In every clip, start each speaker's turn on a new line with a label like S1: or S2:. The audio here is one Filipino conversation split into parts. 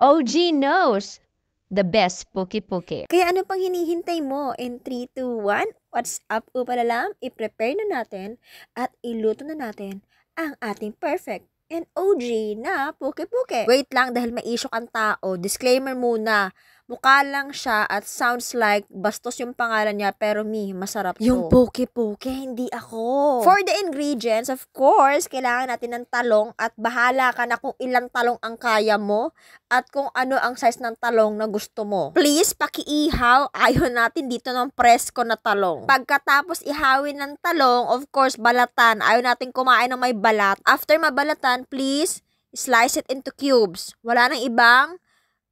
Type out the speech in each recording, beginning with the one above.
S1: OG knows the best Poke Poke. Kaya ano pang hinihintay mo? In 3, 2, 1, what's up upalalam? I-prepare na natin at iluto na natin ang ating perfect and OG na Poke Poke. Wait lang dahil may issue ang tao. Disclaimer muna Mukha lang siya at sounds like bastos yung pangalan niya pero me, masarap to. Yung poke-poke, hindi ako. For the ingredients, of course, kailangan natin ng talong at bahala ka na kung ilang talong ang kaya mo at kung ano ang size ng talong na gusto mo. Please, pakiihaw. Ayaw natin dito ng presko na talong. Pagkatapos ihawin ng talong, of course, balatan. Ayaw natin kumain ng may balat. After mabalatan, please, slice it into cubes. Wala nang ibang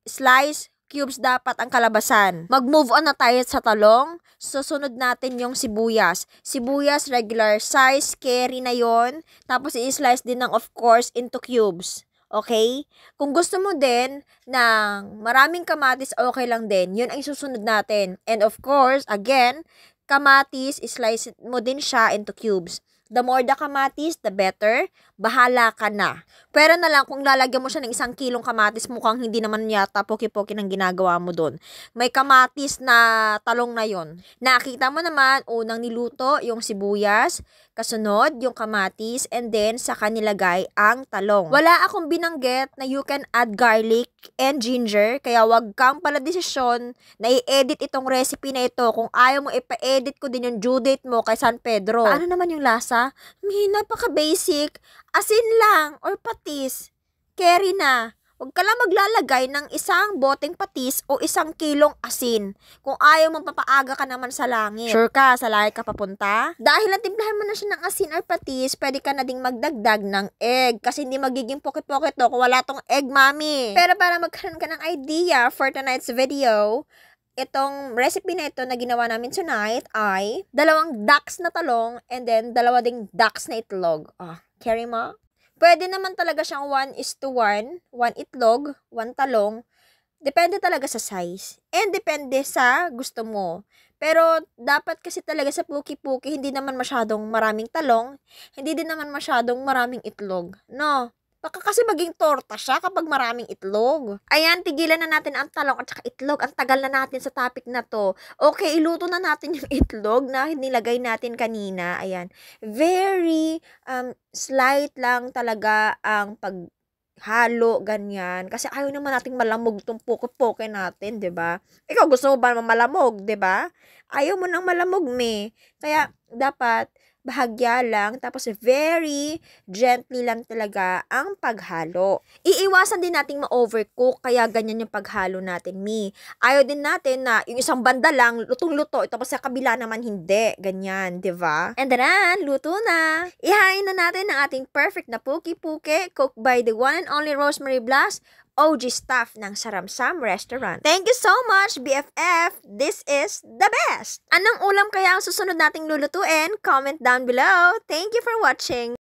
S1: slice cubes dapat ang kalabasan. Mag-move on na tayo sa talong. Susunod natin yung sibuyas. Sibuyas, regular size, carry na yon. Tapos i-slice din ng of course into cubes. Okay? Kung gusto mo din ng maraming kamatis, okay lang din. Yun ang susunod natin. And of course, again, kamatis, slice mo din siya into cubes. The more the kamatis, the better. Bahala ka na. Pero na lang kung lalagyan mo siya ng isang kilong kamatis, mukhang hindi naman yata poki-poki ng ginagawa mo doon. May kamatis na talong na yon. Nakita mo naman, unang niluto yung sibuyas, Kasunod, yung kamatis and then saka nilagay ang talong. Wala akong binanggit na you can add garlic and ginger kaya wag kang pala desisyon na i-edit itong recipe na ito kung ayaw mo ipa-edit ko din yung due date mo kay San Pedro. Ano naman yung lasa? May napaka-basic, asin lang or patis, carry na. Huwag ka lang maglalagay ng isang boteng patis o isang kilong asin kung ayaw mong papaaga ka naman sa langit. Sure ka, sa langit ka papunta? Dahil natimplahan mo na siya ng asin or patis, pwede ka na ding magdagdag ng egg kasi hindi magiging poke-poke to kung wala tong egg, mami. Pero para magkaroon ka ng idea for tonight's video, itong recipe na ito na ginawa namin tonight ay dalawang ducks na talong and then dalawa ding ducks na itlog. Ah, oh, carry mo? Pwede naman talaga siyang 1 is to 1, 1 itlog, 1 talong. Depende talaga sa size. And depende sa gusto mo. Pero dapat kasi talaga sa puki-puki, hindi naman masyadong maraming talong, hindi din naman masyadong maraming itlog. No? Baka kasi maging torta siya kapag maraming itlog. Ayan, tigilan na natin ang talong at saka itlog. Ang tagal na natin sa topic na to. Okay, iluto na natin yung itlog na nilagay natin kanina. Ayan. Very um, slight lang talaga ang paghalo, ganyan. Kasi ayaw naman nating malamog tong poke-poke natin, ba diba? Ikaw, gusto mo ba malamog, ba diba? Ayaw mo nang malamog, me. Kaya, dapat, bahagya lang, tapos very gently lang talaga ang paghalo. Iiwasan din nating ma-overcook, kaya ganyan yung paghalo natin, me. Ayaw din natin na yung isang banda lang, lutong-luto, tapos sa kabila naman hindi, ganyan, di ba? And then, luto na! Ihain na natin ang ating perfect na puki-puki, cooked by the one and only Rosemary Blas, OG staff ng Saramsam Restaurant. Thank you so much, BFF! This is the best! Anong ulam kaya ang susunod nating lulutuin? Comment down below! Thank you for watching!